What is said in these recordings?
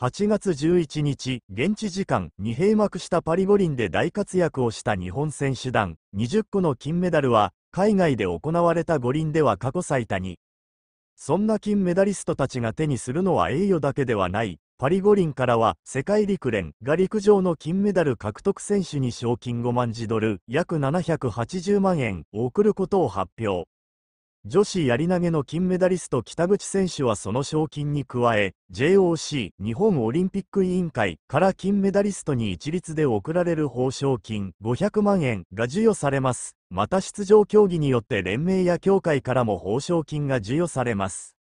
8月11日、現地時間に閉幕したパリ五輪で大活躍をした日本選手団20個の金メダルは、海外で行われた五輪では過去最多に。そんな金メダリストたちが手にするのは栄誉だけではない。パリ五輪からは世界陸連が陸上の金メダル獲得選手に賞金5万字ドル約780万円を贈ることを発表。女子やり投げの金メダリスト北口選手はその賞金に加え JOC 日本オリンピック委員会から金メダリストに一律で贈られる報奨金500万円が授与されますまた出場競技によって連盟や協会からも報奨金が授与されます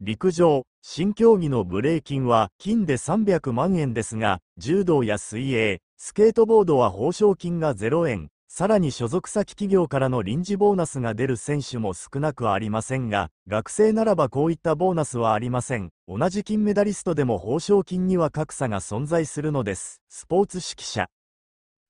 陸上新競技のブレーキンは金で300万円ですが柔道や水泳スケートボードは報奨金が0円さらに所属先企業からの臨時ボーナスが出る選手も少なくありませんが、学生ならばこういったボーナスはありません。同じ金メダリストでも報奨金には格差が存在するのです。スポーツ指揮者。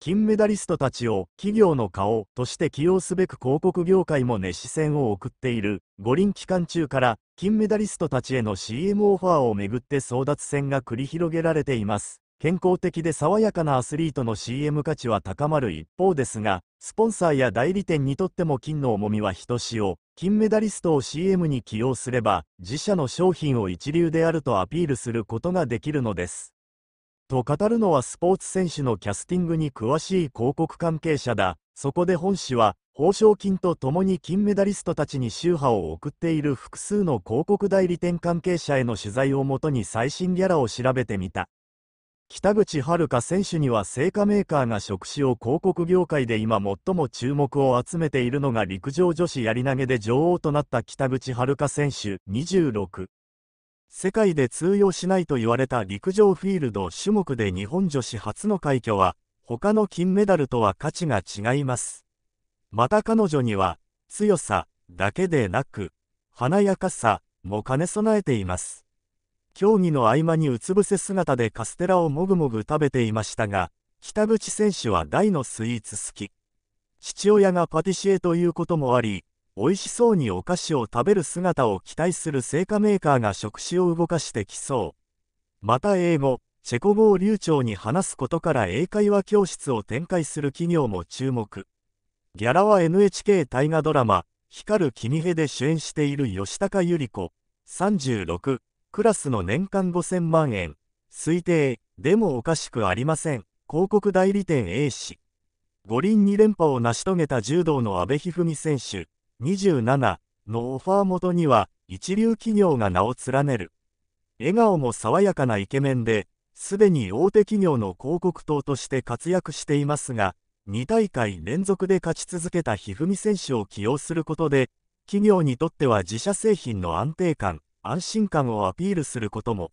金メダリストたちを企業の顔として起用すべく広告業界も熱視線を送っている五輪期間中から金メダリストたちへの CM オファーをめぐって争奪戦が繰り広げられています健康的で爽やかなアスリートの CM 価値は高まる一方ですが、スポンサーや代理店にとっても金の重みはひとしお、金メダリストを CM に起用すれば、自社の商品を一流であるとアピールすることができるのです。と語るのはスポーツ選手のキャスティングに詳しい広告関係者だ。そこで本氏は、報奨金とともに金メダリストたちに宗派を送っている複数の広告代理店関係者への取材をもとに最新ギャラを調べてみた。北口遥選手には成果メーカーが職種を広告業界で今最も注目を集めているのが陸上女子やり投げで女王となった北口遥選手26世界で通用しないと言われた陸上フィールド種目で日本女子初の快挙は他の金メダルとは価値が違いますまた彼女には強さだけでなく華やかさも兼ね備えています競技の合間にうつ伏せ姿でカステラをもぐもぐ食べていましたが、北口選手は大のスイーツ好き。父親がパティシエということもあり、美味しそうにお菓子を食べる姿を期待する製菓メーカーが食事を動かしてきそう。また英語、チェコ語を流暢に話すことから英会話教室を展開する企業も注目。ギャラは NHK 大河ドラマ、光る君へで主演している吉高由里子、36。クラスの年間5000万円、推定、でもおかしくありません。広告代理店 A 氏。五輪2連覇を成し遂げた柔道の阿部一二三選手、27のオファー元には、一流企業が名を連ねる。笑顔も爽やかなイケメンで、すでに大手企業の広告塔として活躍していますが、2大会連続で勝ち続けた一二三選手を起用することで、企業にとっては自社製品の安定感、安心感をアピールすることも